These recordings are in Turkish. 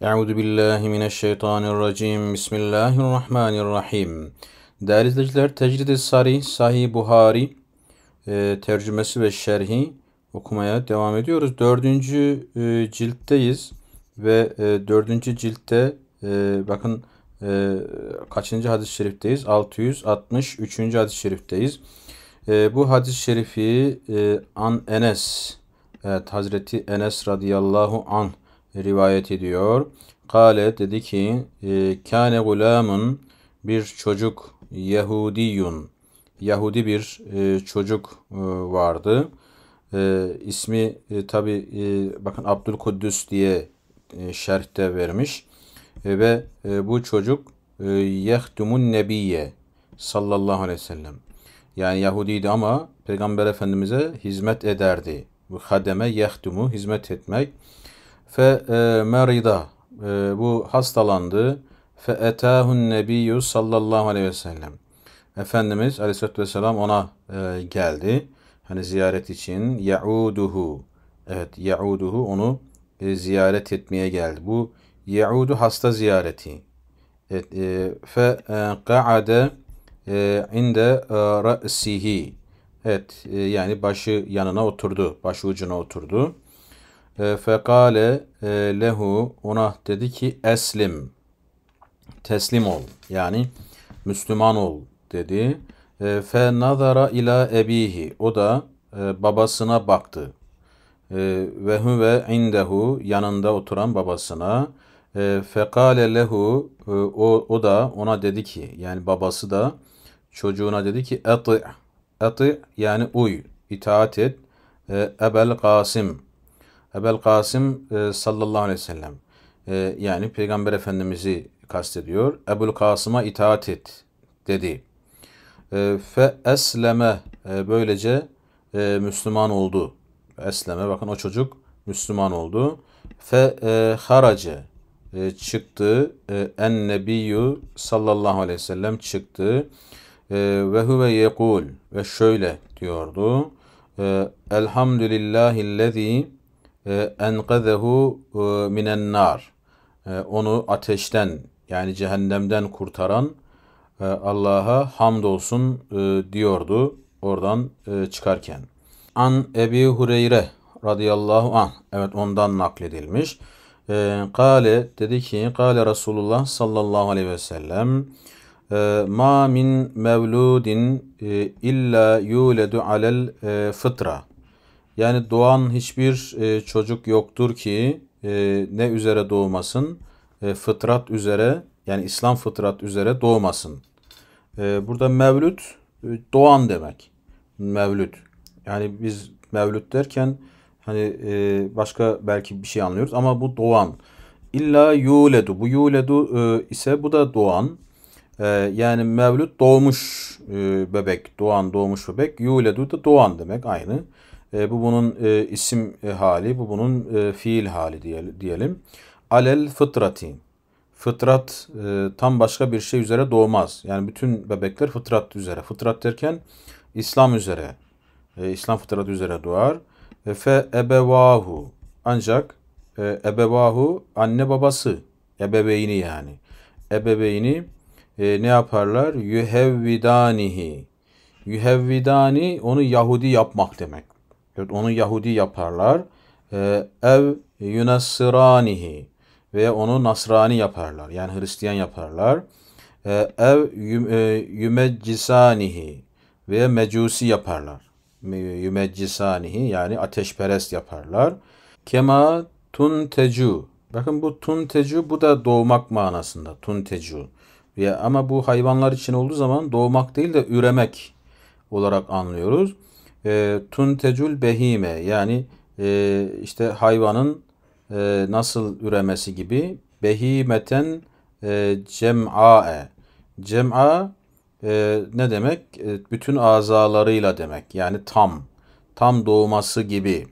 Euzu billahi mineşşeytanirracim. Bismillahirrahmanirrahim. Değerli izleyiciler, Tecrid-i Sari, Sahih Buhari e, tercümesi ve şerhi okumaya devam ediyoruz. Dördüncü e, ciltteyiz ve e, dördüncü ciltte e, bakın e, kaçıncı hadis-i şerifteyiz? 663. hadis-i şerifteyiz. E, bu hadis-i şerifi e, An Enes, evet, Hazreti Enes radıyallahu anh rivayet ediyor. Kale dedi ki ee, kâne gulamun bir çocuk Yahudiyun. Yahudi bir e, çocuk e, vardı. E, ismi e, tabi e, bakın Abdülkuddüs diye e, şerhte vermiş. E, ve e, bu çocuk e, Yehdumun Nebiye sallallahu aleyhi ve sellem. Yani Yahudiydi ama Peygamber Efendimiz'e hizmet ederdi. Bu hademe yehdumu hizmet etmek. Fe e, merida e, bu hastalandı. Fe etahun nebiyyü sallallahu aleyhi ve sellem. Efendimiz aleyhissalatü vesselam ona e, geldi. Hani ziyaret için yauduhu. Evet yauduhu onu e, ziyaret etmeye geldi. Bu yaudu hasta ziyareti. Evet, e, fe e, ka'ade e, inde e, ra'sihi. Evet e, yani başı yanına oturdu. Başı ucuna oturdu. Ee, e, fekale lehu ona dedi ki eslim. Teslim ol. Yani Müslüman ol dedi. E, fe nazara ila ebihi. O da e, babasına baktı. E, ve huve indehu yanında oturan babasına e, fekale lehu e, o, o da ona dedi ki yani babası da çocuğuna dedi ki eti eti yani uy itaat et e, ebel kasim Ebel Kasım e, sallallahu aleyhi ve sellem. E, yani Peygamber Efendimiz'i kastediyor. Ebul Kasım'a itaat et dedi. E, fe esleme e, böylece e, Müslüman oldu. Esleme bakın o çocuk Müslüman oldu. Fe e, harace e, çıktı. E, en nebiyyü sallallahu aleyhi ve sellem çıktı. E, ve huve yekul ve şöyle diyordu. E, Elhamdülillahillezî ee, enqazehu e, minen nar. Ee, onu ateşten yani cehennemden kurtaran e, Allah'a hamdolsun e, diyordu oradan çıkarken. An Ebi Hureyre radıyallahu anh. Evet ondan nakledilmiş. Ee, Kale dedi ki Kale Resulullah sallallahu aleyhi ve sellem Ma min mevludin illa yuledu alel fıtra. Yani doğan hiçbir e, çocuk yoktur ki e, ne üzere doğmasın? E, fıtrat üzere yani İslam fıtrat üzere doğmasın. E, burada mevlüt e, doğan demek. Mevlüt. Yani biz mevlüt derken hani e, başka belki bir şey anlıyoruz ama bu doğan. İlla yuledu. Bu yuledu e, ise bu da doğan. E, yani mevlüt doğmuş e, bebek. Doğan doğmuş bebek. Yuledu da doğan demek aynı. E, bu bunun e, isim e, hali, bu bunun e, fiil hali diyelim. Alel fıtrati. Fıtrat e, tam başka bir şey üzere doğmaz. Yani bütün bebekler fıtrat üzere. Fıtrat derken İslam üzere. E, İslam fıtrat üzere doğar. E, fe ebevahu. Ancak e, ebevahu anne babası. Ebeveyni yani. Ebeveyni e, ne yaparlar? Yuhevvidanihi. Yuhevvidani onu Yahudi yapmak demek. Onu Yahudi yaparlar. Ee, ev yunassiranihi ve onu Nasrani yaparlar. Yani Hristiyan yaparlar. Ee, ev yümeccisanihi e, ve mecusi yaparlar. Yümeccisanihi yani ateşperest yaparlar. Kema tuntecu. Bakın bu tuntecu bu da doğmak manasında. Tuntecu. Ya, ama bu hayvanlar için olduğu zaman doğmak değil de üremek olarak anlıyoruz e, ee, tuntecül behime yani e, işte hayvanın e, nasıl üremesi gibi behimeten e, cem'a'e. Cem'a e, ne demek? E, bütün azalarıyla demek. Yani tam. Tam doğması gibi.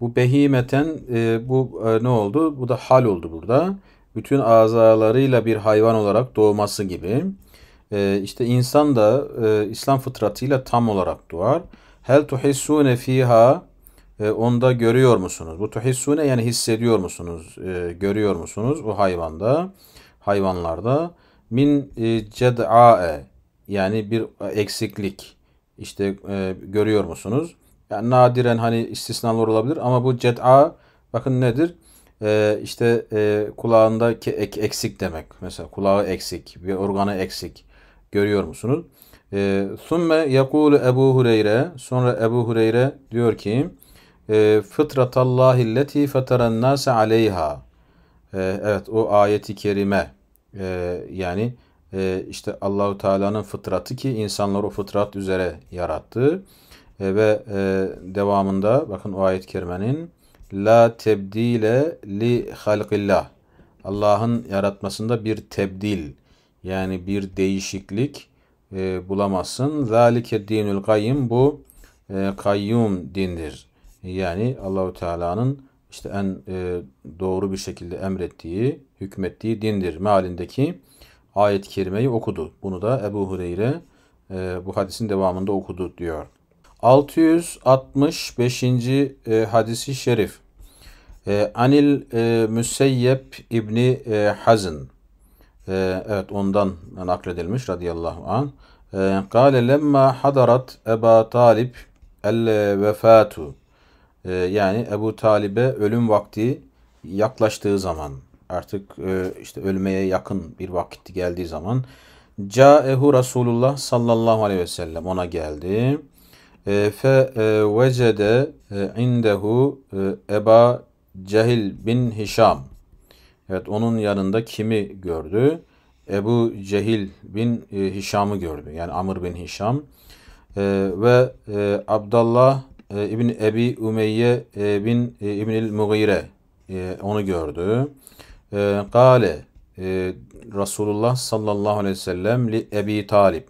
Bu behimeten e, bu e, ne oldu? Bu da hal oldu burada. Bütün azalarıyla bir hayvan olarak doğması gibi. E, işte insan da e, İslam fıtratıyla tam olarak doğar. Hel tuhissune fiha e, onda görüyor musunuz? Bu tuhissune yani hissediyor musunuz? E, görüyor musunuz? O hayvanda, hayvanlarda min e, ced'a'e yani bir eksiklik işte e, görüyor musunuz? Yani nadiren hani istisnalar olabilir ama bu ced'a bakın nedir? E, işte e, kulağında ek, eksik demek. Mesela kulağı eksik, bir organı eksik. Görüyor musunuz? Sümme ee, yekulu Ebu Hureyre sonra Ebu Hureyre diyor ki ee, fıtratallahi leti feteren nase aleyha ee, evet o ayeti kerime yani işte Allahu Teala'nın fıtratı ki insanlar o fıtrat üzere yarattı ve devamında bakın o ayet kerimenin la tebdile li halqillah Allah'ın yaratmasında bir tebdil yani bir değişiklik e, bulamazsın. Zalike dinül kayyum bu e, kayyum dindir. Yani Allahu Teala'nın işte en e, doğru bir şekilde emrettiği, hükmettiği dindir. Mealindeki ayet-i kerimeyi okudu. Bunu da Ebu Hureyre e, bu hadisin devamında okudu diyor. 665. E, hadisi şerif. E, Anil e, Müseyyep İbni e, Hazın. Ee, evet ondan nakledilmiş radıyallahu an. Ee, Kale lemma hadarat Eba Talib el vefatu. Ee, yani Ebu Talib'e ölüm vakti yaklaştığı zaman artık e, işte ölmeye yakın bir vakitti geldiği zaman Câehu Resulullah sallallahu aleyhi ve sellem ona geldi. Ee, Fe e, vecede e, indehu Eba Cehil bin Hişam. Evet onun yanında kimi gördü? Ebu Cehil bin e, Hişam'ı gördü. Yani Amr bin Hişam. Ee, ve e, Abdullah e, İbn Ebi Umeyye e, bin e, İbnil Mughire e, onu gördü. E, Kale e, Resulullah sallallahu aleyhi ve sellem li Ebi Talib.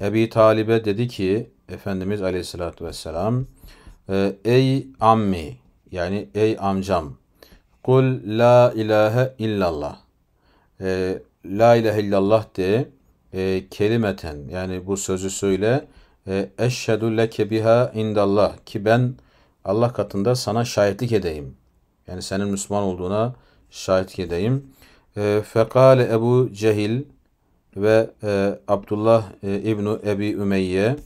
Ebi Talib'e dedi ki Efendimiz aleyhissalatü vesselam e, Ey ammi yani ey amcam Kul la ilahe illallah. E, la ilahe illallah de e, kelimeten yani bu sözü söyle. E, Eşhedü leke biha indallah ki ben Allah katında sana şahitlik edeyim. Yani senin Müslüman olduğuna şahitlik edeyim. E, fekale Ebu Cehil ve e, Abdullah e, İbnu Ebi Ümeyye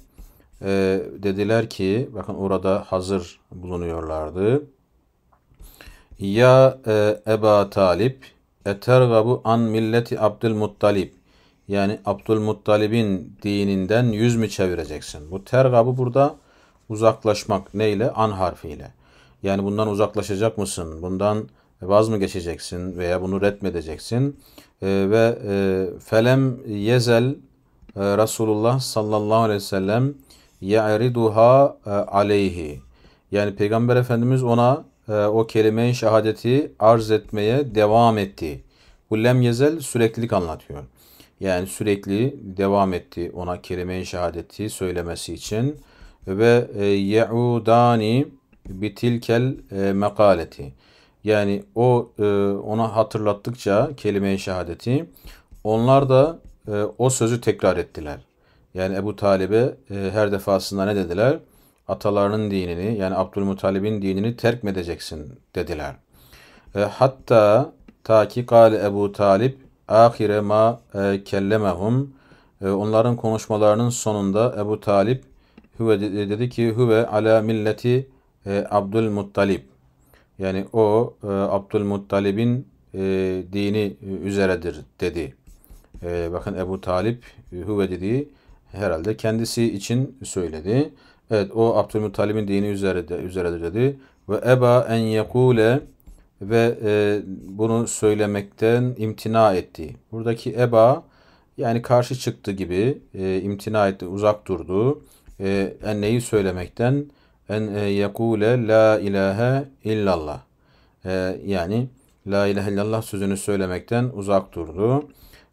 e, dediler ki bakın orada hazır bulunuyorlardı. Ya e, Eba Talip etergabu an milleti Abdülmuttalip yani Abdülmuttalib'in dininden yüz mü çevireceksin? Bu tergabı burada uzaklaşmak neyle? An harfiyle. Yani bundan uzaklaşacak mısın? Bundan vaz mı geçeceksin veya bunu redmedeceksin? E, ve e, felem yezel e, Resulullah sallallahu aleyhi ve sellem ya'riduha e, aleyhi. Yani Peygamber Efendimiz ona ee, o kelime-i şehadeti arz etmeye devam etti. Bu lem yezel süreklilik anlatıyor. Yani sürekli devam etti ona kelime-i şehadeti söylemesi için. Ve e, ye'udani bitilkel e, mekaleti. Yani o e, ona hatırlattıkça kelime-i şehadeti onlar da o sözü tekrar ettiler. Yani Ebu Talib'e her defasında ne dediler? atalarının dinini yani Abdülmuttalib'in dinini terk mi edeceksin dediler. E, hatta ta ki kâle Ebu Talip ahire ma e, kellemehum e, onların konuşmalarının sonunda Ebu Talip hüve e, dedi ki hüve ala milleti e, Abdülmuttalib yani o e, Abdülmuttalib'in e, dini üzeredir dedi. E, bakın Ebu Talip hüve dediği herhalde kendisi için söyledi. Evet o Abdülmuttalib'in dini üzerinde üzere dedi. Ve eba en yekule ve e, bunu söylemekten imtina etti. Buradaki eba yani karşı çıktı gibi e, imtina etti, uzak durdu. E, en neyi söylemekten? En e, yekule la ilahe illallah. E, yani la ilahe illallah sözünü söylemekten uzak durdu.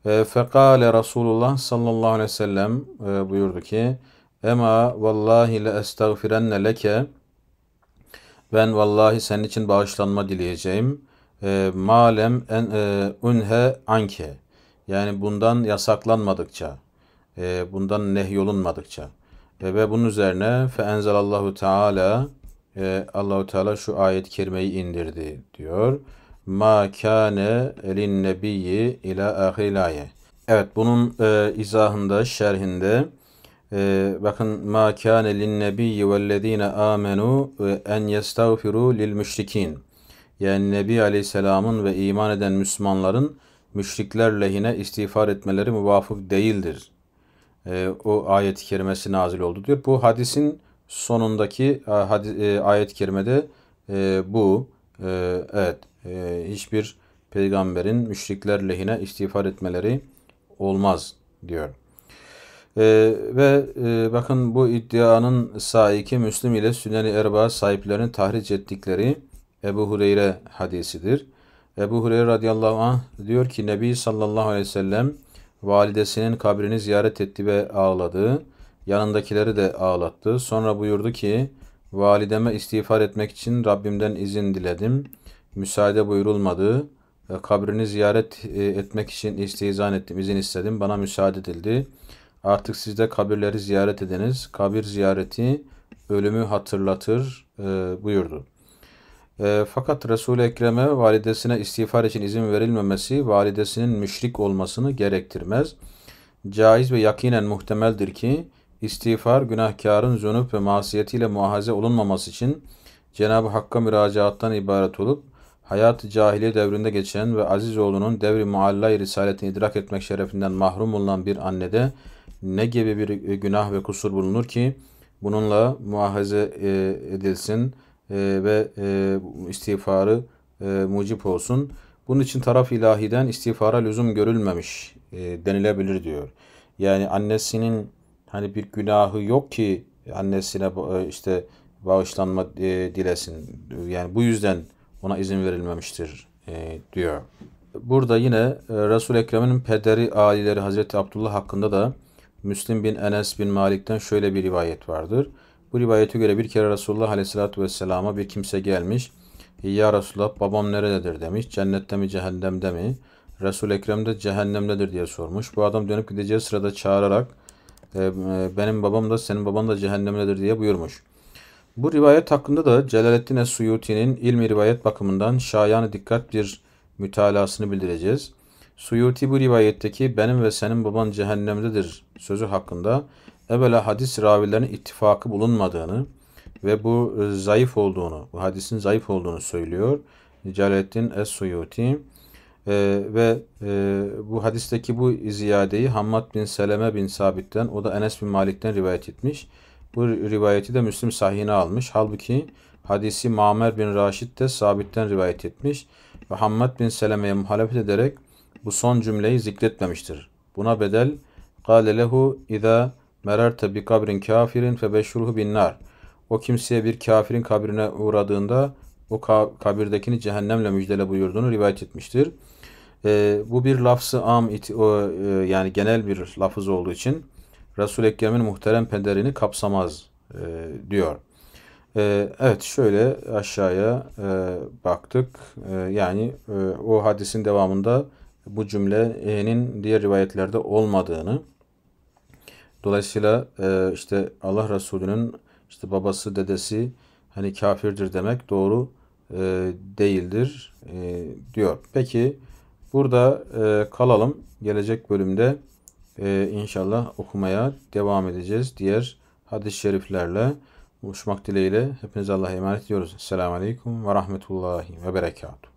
E, fekale Resulullah sallallahu aleyhi ve sellem e, buyurdu ki Ema vallahi le estağfirenne leke. Ben vallahi senin için bağışlanma dileyeceğim. E, malem en, e, unhe anke. Yani bundan yasaklanmadıkça, e, bundan nehyolunmadıkça. E, ve bunun üzerine fe enzelallahu teala e, Allahu Teala şu ayet-i kerimeyi indirdi diyor. Ma kane elin nebiyyi ila ahiril Evet bunun e, izahında, şerhinde ee, bakın ma kana lin nebiyyi vellezina amenu en yestağfiru lil müşrikin. Yani Nebi Aleyhisselam'ın ve iman eden Müslümanların müşrikler lehine istiğfar etmeleri muvafık değildir. Ee, o ayet-i kerimesi nazil oldu diyor. Bu hadisin sonundaki e, e, ayet-i kerimede e, bu e, evet e, hiçbir peygamberin müşrikler lehine istiğfar etmeleri olmaz diyor. Ee, ve e, bakın bu iddianın sahiki Müslim ile Sünnel-i Erba sahiplerinin tahric ettikleri Ebu Hureyre hadisidir. Ebu Hureyre radıyallahu anh diyor ki Nebi sallallahu aleyhi ve sellem validesinin kabrini ziyaret etti ve ağladı. Yanındakileri de ağlattı. Sonra buyurdu ki valideme istiğfar etmek için Rabbimden izin diledim. Müsaade buyurulmadı. Kabrini ziyaret e, etmek için istizan ettim, izin istedim. Bana müsaade edildi.'' Artık siz de kabirleri ziyaret ediniz. Kabir ziyareti ölümü hatırlatır e, buyurdu. E, fakat Resul-i Ekrem'e validesine istiğfar için izin verilmemesi validesinin müşrik olmasını gerektirmez. Caiz ve yakinen muhtemeldir ki istiğfar günahkarın zunup ve masiyetiyle muahaze olunmaması için Cenab-ı Hakk'a müracaattan ibaret olup hayat-ı cahiliye devrinde geçen ve Aziz oğlunun devri muallay risaletini idrak etmek şerefinden mahrum olan bir annede ne gibi bir e, günah ve kusur bulunur ki bununla muahaze e, edilsin e, ve istiğfarı mucip olsun. Bunun için taraf ilahiden istiğfara lüzum görülmemiş denilebilir diyor. Yani annesinin hani bir günahı yok ki annesine işte bağışlanma dilesin. Yani bu yüzden ona izin verilmemiştir diyor. Burada yine Resul-i Ekrem'in pederi aileleri Hazreti Abdullah hakkında da Müslim bin Enes bin Malik'ten şöyle bir rivayet vardır. Bu rivayete göre bir kere Resulullah Aleyhisselatü Vesselam'a bir kimse gelmiş. Ya Resulullah babam nerededir demiş. Cennette mi cehennemde mi? Resul Ekrem de cehennemdedir diye sormuş. Bu adam dönüp gideceği sırada çağırarak e, e, benim babam da senin baban da cehennemdedir diye buyurmuş. Bu rivayet hakkında da Celaleddin Es-Suyuti'nin ilmi rivayet bakımından şayanı dikkat bir mütalasını bildireceğiz. Suyuti bu rivayetteki benim ve senin baban cehennemdedir sözü hakkında evvela hadis ravilerinin ittifakı bulunmadığını ve bu e, zayıf olduğunu, bu hadisin zayıf olduğunu söylüyor. Celaleddin Es-Suyuti ee, ve e, bu hadisteki bu ziyadeyi Hammad bin Seleme bin Sabit'ten, o da Enes bin Malik'ten rivayet etmiş. Bu rivayeti de Müslim sahihine almış. Halbuki hadisi Mamer bin Raşid de Sabit'ten rivayet etmiş ve Hammad bin Seleme'ye muhalefet ederek bu son cümleyi zikretmemiştir. Buna bedel قَالَ لَهُ اِذَا mererte bi kabrin kafirin fe O kimseye bir kafirin kabrine uğradığında o kabirdekini cehennemle müjdele buyurduğunu rivayet etmiştir. E, bu bir lafzı am iti, o, e, yani genel bir lafız olduğu için Resul-i Ekrem'in muhterem pederini kapsamaz e, diyor. E, evet şöyle aşağıya e, baktık. E, yani e, o hadisin devamında bu cümlenin diğer rivayetlerde olmadığını dolayısıyla e, işte Allah Resulü'nün işte babası dedesi hani kafirdir demek doğru e, değildir e, diyor. Peki burada kalalım. Gelecek bölümde inşallah okumaya devam edeceğiz. Diğer hadis-i şeriflerle buluşmak dileğiyle hepinize Allah'a emanet ediyoruz. Selamun Aleyküm ve Rahmetullahi ve Berekatuhu.